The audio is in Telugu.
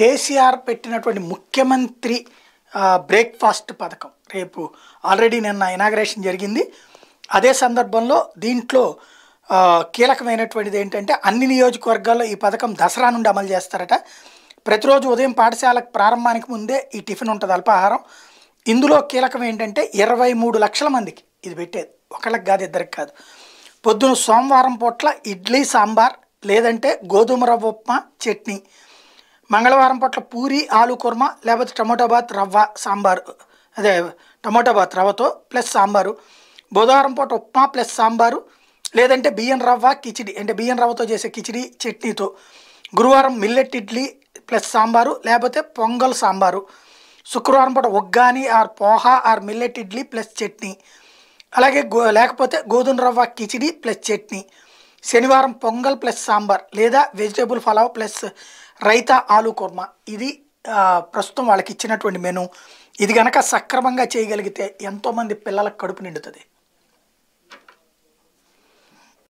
కేసీఆర్ పెట్టినటువంటి ముఖ్యమంత్రి బ్రేక్ఫాస్ట్ పథకం రేపు ఆల్రెడీ నిన్న ఇనాగ్రేషన్ జరిగింది అదే సందర్భంలో దీంట్లో కీలకమైనటువంటిది ఏంటంటే అన్ని నియోజకవర్గాల్లో ఈ పథకం దసరా నుండి అమలు చేస్తారట ప్రతిరోజు ఉదయం పాఠశాల ప్రారంభానికి ముందే ఈ టిఫిన్ ఉంటుంది అల్పాహారం ఇందులో కీలకం ఏంటంటే ఇరవై మూడు లక్షల మందికి ఇది పెట్టేది ఒకళ్ళకి కాదు ఇద్దరికి కాదు పొద్దున సోమవారం పూట్ల ఇడ్లీ సాంబార్ లేదంటే గోధుమ రవ్వ ఉప్మా చట్నీ మంగళవారం పూట్ల పూరి ఆలు కుర్మ లేకపోతే టమోటా బాత్ రవ్వ సాంబారు అదే టమోటా బాత్ రవ్వతో ప్లస్ సాంబారు బుధవారం పూట ఉప్మా ప్లస్ సాంబారు లేదంటే బియ్యం రవ్వ కిచిడి అంటే బియ్యం రవ్వతో చేసే కిచిడి చట్నీతో గురువారం మిల్లెట్ ఇడ్లీ ప్లస్ సాంబారు లేకపోతే పొంగల్ సాంబారు శుక్రవారం పూట ఒగ్గాని or poha or millet idli plus chutney అలాగే గో లేకపోతే గోధుమ రవ్వ కిచిడి ప్లస్ చట్నీ శనివారం పొంగల్ ప్లస్ సాంబార్ లేదా వెజిటేబుల్ ఫలావ్ ప్లస్ రైతా ఆలు కుర్మా ఇది ప్రస్తుతం వాళ్ళకి ఇచ్చినటువంటి మెను ఇది కనుక సక్రమంగా చేయగలిగితే ఎంతోమంది పిల్లలకు కడుపు నిండుతుంది